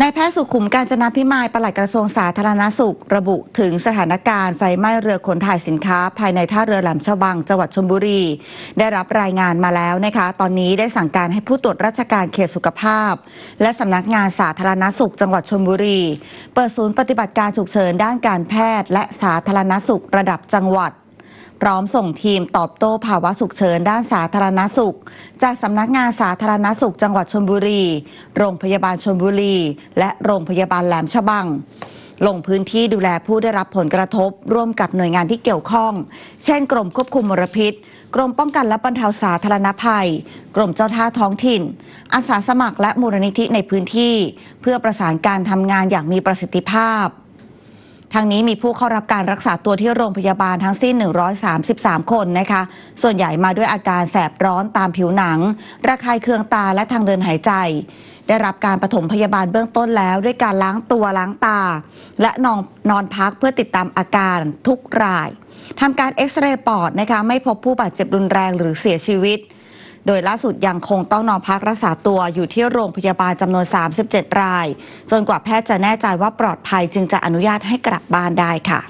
นายแพทย์สุขุมการจนาพิมายปลัดกระทรวงสาธารณสุข ระบุถึงสถานการณ์ไฟไหม้เรือขนถ่ายสินค้าภายในท่าเรือแหลมฉบังจังหวัดชลบุรี ได้รับรายงานมาแล้วนะคะ ตอนนี้ได้สั่งการให้ผู้ตรวจราชการเขตสุขภาพ และสำนักงานสาธารณสุขจังหวัดชลบุรี เปิดศูนย์ปฏิบัติการฉุกเฉินด้านการแพทย์และสาธารณสุขระดับจังหวัดพร้อมส่งทีมตอบโต้ภาวะฉุกเฉินด้านสาธารณสุข จากสำนักงานสาธารณสุขจังหวัดชลบุรี โรงพยาบาลชลบุรี และโรงพยาบาลแหลมฉบังลงพื้นที่ดูแลผู้ได้รับผลกระทบร่วมกับหน่วยงานที่เกี่ยวข้อง เช่นกรมควบคุมมลพิษกรมป้องกันและบรรเทาสาธารณภัยกรมเจ้าท่าท้องถิ่น อาสาสมัครและมูลนิธิในพื้นที่ เพื่อประสานการทำงานอย่างมีประสิทธิภาพทางนี้มีผู้เข้ารับการรักษาตัวที่โรงพยาบาลทั้งสิ้น 133 คนนะคะ ส่วนใหญ่มาด้วยอาการแสบร้อนตามผิวหนัง ระคายเคืองตาและทางเดินหายใจ ได้รับการปฐมพยาบาลเบื้องต้นแล้ว ด้วยการล้างตัวล้างตา และนอนนอนพักเพื่อติดตามอาการทุกราย ทำการเอ็กซเรย์ปอดนะคะไม่พบผู้บาดเจ็บรุนแรงหรือเสียชีวิตโดยล่าสุดยังคงต้องนอนพักรักษาตัวอยู่ที่โรงพยาบาลจำนวน 37 ราย จนกว่าแพทย์จะแน่ใจว่าปลอดภัยจึงจะอนุญาตให้กลับบ้านได้ค่ะ